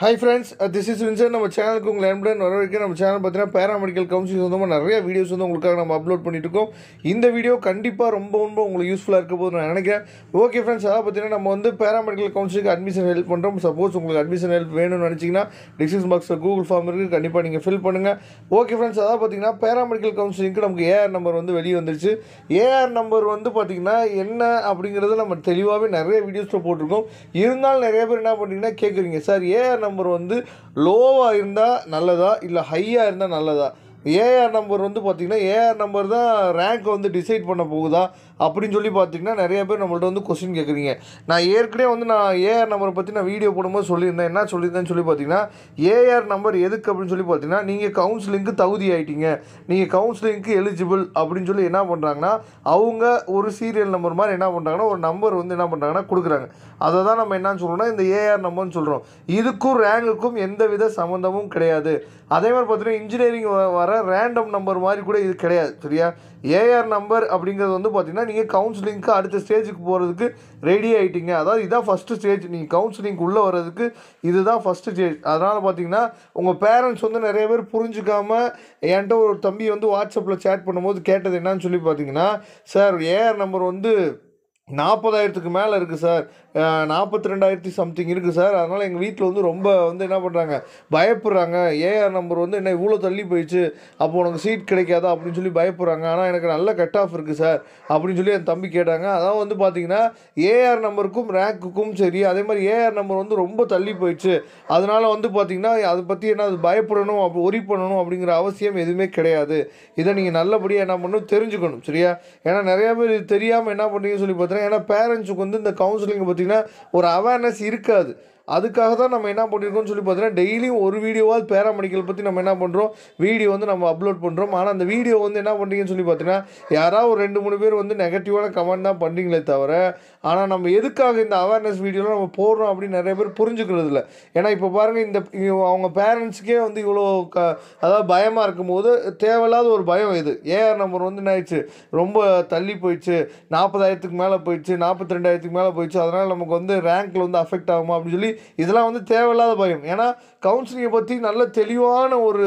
high friends this is வின்சர் நம்ம சேனலுக்கு உங்களை அன்புடன் வரைக்கும் நம்ம சேனல் பார்த்தீங்கன்னா பேராமெடிக்கல் கவுன்சில் சொந்தமாக நிறைய வீடியோஸ் வந்து உங்களுக்காக நம்ம அப்லோட் பண்ணிட்டு இருக்கோம் இந்த வீடியோ கண்டிப்பாக ரொம்ப ரொம்ப உங்களுக்கு யூஸ்ஃபுல்லாக இருக்க போது நான் நினைக்கிறேன் ஓகே ஃப்ரெண்ட்ஸ் அதாவது பார்த்தீங்கன்னா நம்ம வந்து பேராமெடிக்கல் கவுன்சிலுக்கு அட்மிஷன் ஹெல்ப் பண்ணுறோம் சப்போஸ் உங்களுக்கு அட்மிஷன் ஹெல்ப் வேணும்னு நினச்சிங்கன்னா டிஸ்கிரிப்ஷன் பாக்ஸில் கூகுள் ஃபார்ம் இருக்குது கண்டிப்பாக நீங்கள் ஃபில் பண்ணுங்கள் ஓகே ஃப்ரெண்ட்ஸ் அதாவது பார்த்தீங்கன்னா பேராமெடிக்கல் கவுன்சிலிங்க்கு நமக்கு ஏஆர் நம்பர் வந்து வெளியே வந்துருச்சு ஏஆர் நம்பர் வந்து பார்த்தீங்கன்னா என்ன அப்படிங்கிறத நம்ம தெளிவாகவே நிறைய வீடியோஸில் போட்டிருக்கோம் இருந்தாலும் நிறைய பேர் என்ன பண்ணுறீங்கன்னா கேட்குறீங்க சார் ஏஆர் நம்பர் வந்து லோவாக இருந்தால் நல்லதா இல்லை ஹையாக இருந்தால் நல்லதா ஏஆர் நம்பர் வந்து பார்த்திங்கன்னா ஏஆர் நம்பர் தான் ரேங்க் வந்து டிசைட் பண்ண போகுதா அப்படின்னு சொல்லி பார்த்திங்கன்னா நிறைய பேர் நம்மள்ட்ட வந்து கொஸ்டின் கேட்குறீங்க நான் ஏற்கனவே வந்து நான் ஏஆர் நம்பரை பற்றி நான் வீடியோ போடும்போது சொல்லியிருந்தேன் என்ன சொல்லியிருந்தேன்னு சொல்லி பார்த்தீங்கன்னா ஏஆர் நம்பர் எதுக்கு அப்படின்னு சொல்லி பார்த்தீங்கன்னா நீங்கள் கவுன்சிலிங்க்கு தகுதி ஆகிட்டீங்க நீங்கள் கவுன்சிலிங்க்கு எலிஜிபிள் அப்படின்னு சொல்லி என்ன பண்ணுறாங்கன்னா அவங்க ஒரு சீரியல் நம்பர் மாதிரி என்ன பண்ணுறாங்கன்னா ஒரு நம்பர் வந்து என்ன பண்ணுறாங்கன்னா கொடுக்குறாங்க அதை தான் நம்ம என்னன்னு சொல்கிறோம்னா இந்த ஏஆர் நம்பர்னு சொல்கிறோம் இதுக்கும் ரேங்குக்கும் எந்த வித சம்மந்தமும் கிடையாது அதே மாதிரி பார்த்தீங்கன்னா இன்ஜினியரிங் வர ரேண்டம் நம்பர் மாதிரி கூட இது கிடையாது சரியா ஏஆர் நம்பர் அப்படிங்கிறது வந்து பார்த்திங்கன்னா நீங்கள் கவுன்சிலிங்க்கு அடுத்த ஸ்டேஜுக்கு போகிறதுக்கு ரெடி ஆகிட்டீங்க அதாவது இதான் ஃபஸ்ட்டு ஸ்டேஜ் நீங்கள் கவுன்சிலிங்க்கு உள்ளே வர்றதுக்கு இதுதான் ஃபஸ்ட்டு ஸ்டேஜ் அதனால் பார்த்தீங்கன்னா உங்கள் பேரண்ட்ஸ் வந்து நிறைய பேர் புரிஞ்சுக்காமல் என்கிட்ட ஒரு தம்பி வந்து வாட்ஸ்அப்பில் சேட் பண்ணும்போது கேட்டது என்னன்னு சொல்லி பார்த்தீங்கன்னா சார் ஏஆர் நம்பர் வந்து நாற்பதாயிரத்துக்கு மேலே இருக்குது சார் நாற்பத்தி ரெண்டாயிரத்தி சம்திங் இருக்குது சார் அதனால் எங்கள் வீட்டில் வந்து ரொம்ப வந்து என்ன பண்ணுறாங்க பயப்படுறாங்க ஏஆர் நம்பர் வந்து என்ன இவ்வளோ தள்ளி போயிடுச்சு அப்போ உனக்கு சீட் கிடைக்காதா அப்படின்னு சொல்லி பயப்படுறாங்க ஆனால் எனக்கு நல்ல கட் ஆஃப் இருக்குது சார் அப்படின்னு சொல்லி என் தம்பி கேட்டாங்க அதான் வந்து பார்த்தீங்கன்னா ஏஆர் நம்பருக்கும் ரேக்குக்கும் சரி அதே மாதிரி ஏஆர் நம்பர் வந்து ரொம்ப தள்ளி போயிடுச்சு அதனால் வந்து பார்த்திங்கன்னா அதை பற்றி என்ன அது பயப்படணும் அப்படி ஒரி பண்ணணும் அப்படிங்கிற அவசியம் எதுவுமே கிடையாது இதை நீங்கள் நல்லபடியாக என்ன பண்ணணும் தெரிஞ்சுக்கணும் சரியா ஏன்னா நிறையா பேர் தெரியாமல் என்ன பண்ணுறீங்கன்னு சொல்லி பார்த்தீங்கன்னா ஏன்னா பேரண்ட்ஸுக்கு வந்து இந்த கவுன்சிலிங் பார்த்திங்கன்னா ஒரு அவேர்னஸ் இருக்காது அதுக்காக தான் நம்ம என்ன பண்ணியிருக்கோம்னு சொல்லி பார்த்தீங்கன்னா டெய்லியும் ஒரு வீடியோவாக பேராமெடிக்கல் பற்றி நம்ம என்ன பண்ணுறோம் வீடியோ வந்து நம்ம அப்லோட் பண்ணுறோம் ஆனால் அந்த வீடியோ வந்து என்ன பண்ணுறீங்கன்னு சொல்லி பார்த்தீங்கன்னா யாராவது ஒரு ரெண்டு மூணு பேர் வந்து நெகட்டிவான கமெண்ட் தான் பண்ணுறீங்களே தவிர ஆனால் நம்ம எதுக்காக இந்த அவேர்னஸ் வீடியோவில் நம்ம போடுறோம் அப்படின்னு நிறைய பேர் புரிஞ்சுக்கிறது இல்லை ஏன்னா இப்போ பாருங்கள் இந்த அவங்க பேரண்ட்ஸுக்கே வந்து இவ்வளோ க அதாவது பயமாக இருக்கும்போது தேவையில்லாத ஒரு பயம் இது ஏஆர் நம்பர் வந்து என்ன ஆயிடுச்சு ரொம்ப தள்ளி போயிடுச்சு நாற்பதாயிரத்துக்கு மேலே போயிடுச்சு நாற்பத்தி ரெண்டாயிரத்துக்கு மேலே போயிடுச்சு அதனால் நமக்கு வந்து ரேங்க்கில் வந்து அஃபெக்ட் ஆகுமா அப்படின்னு சொல்லி இதெல்லாம் வந்து தேவையில்லாத பயம் ஏன்னா கவுன்சிலிங்கை பற்றி நல்ல தெளிவான ஒரு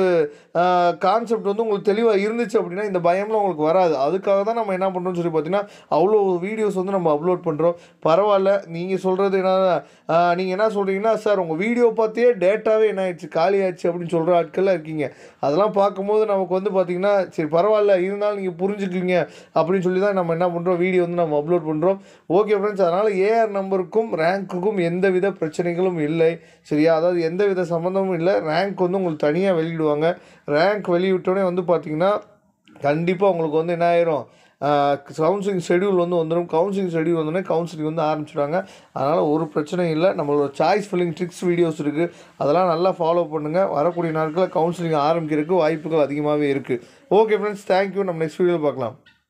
கான்செப்ட் வந்து உங்களுக்கு தெளிவாக இருந்துச்சு அப்படின்னா இந்த பயம்லாம் உங்களுக்கு வராது அதுக்காக தான் நம்ம என்ன பண்ணுறோம்னு சொல்லி பார்த்தீங்கன்னா அவ்வளோ வீடியோஸ் வந்து நம்ம அப்லோட் பண்ணுறோம் பரவாயில்ல நீங்கள் சொல்கிறது என்ன நீங்கள் என்ன சொல்கிறீங்கன்னா சார் உங்கள் வீடியோ பார்த்தே டேட்டாவே என்ன ஆயிடுச்சு காலி ஆயிடுச்சு அப்படின்னு சொல்கிற ஆட்கள்லாம் இருக்கீங்க அதெல்லாம் பார்க்கும்போது நமக்கு வந்து பார்த்திங்கன்னா சரி பரவாயில்ல இருந்தாலும் நீங்கள் புரிஞ்சுக்குங்க அப்படின்னு சொல்லி தான் நம்ம என்ன பண்ணுறோம் வீடியோ வந்து நம்ம அப்லோட் பண்ணுறோம் ஓகே ஃப்ரெண்ட்ஸ் அதனால் ஏஆர் நம்பருக்கும் ரேங்க்குக்கும் எந்தவித பிரச்சனைக்கும் பிரச்சனைகளும் இல்லை சரியா அதாவது எந்த வித சம்மந்தமும் இல்லை ரேங்க் வந்து உங்களுக்கு தனியாக வெளியிடுவாங்க ரேங்க் வெளியிட்டோடனே வந்து பார்த்தீங்கன்னா கண்டிப்பாக உங்களுக்கு வந்து என்ன ஆயிரும் கவுன்சிலிங் ஷெடியூல் வந்து வந்துடும் கவுன்சிலிங் ஷெடியூல் வந்தோடனே கவுன்சிலிங் வந்து ஆரம்பிச்சுடுவாங்க அதனால் ஒரு பிரச்சனையும் இல்லை நம்மளோட சாய்ஸ் ஃபில்லிங் ட்ரிக்ஸ் வீடியோஸ் இருக்குது அதெல்லாம் நல்லா ஃபாலோ பண்ணுங்கள் வரக்கூடிய நாட்களில் கவுன்சிலிங் ஆரம்பிக்கிறதுக்கு வாய்ப்புகள் அதிகமாகவே இருக்குது ஓகே ஃப்ரெண்ட்ஸ் தேங்க்யூ நம்ம நெக்ஸ்ட் வீடியோவில் பார்க்கலாம்